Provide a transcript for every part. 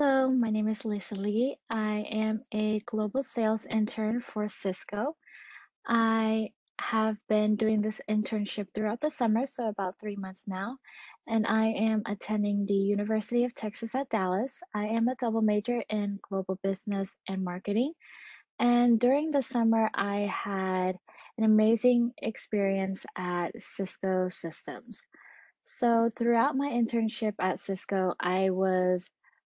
Hello, my name is Lisa Lee. I am a global sales intern for Cisco. I have been doing this internship throughout the summer, so about three months now, and I am attending the University of Texas at Dallas. I am a double major in global business and marketing. And during the summer, I had an amazing experience at Cisco Systems. So, throughout my internship at Cisco, I was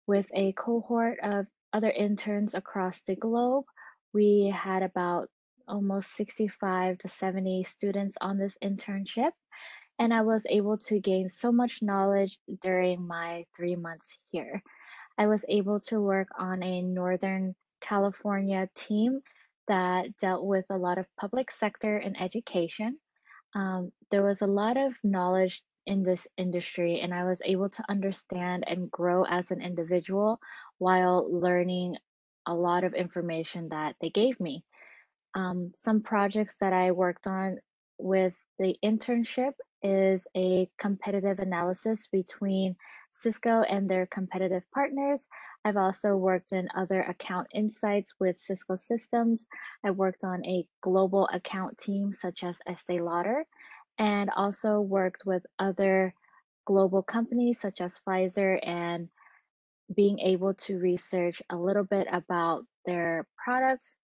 with a cohort of other interns across the globe, we had about almost 65 to 70 students on this internship, and I was able to gain so much knowledge during my three months here. I was able to work on a Northern California team that dealt with a lot of public sector and education. Um, there was a lot of knowledge in this industry and I was able to understand and grow as an individual while learning a lot of information that they gave me. Um, some projects that I worked on with the internship is a competitive analysis between Cisco and their competitive partners. I've also worked in other account insights with Cisco Systems. I worked on a global account team such as Estee Lauder, and also worked with other global companies such as Pfizer and being able to research a little bit about their products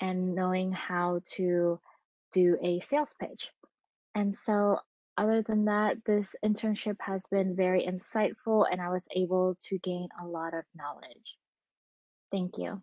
and knowing how to do a sales pitch. And so, other than that, this internship has been very insightful and I was able to gain a lot of knowledge. Thank you.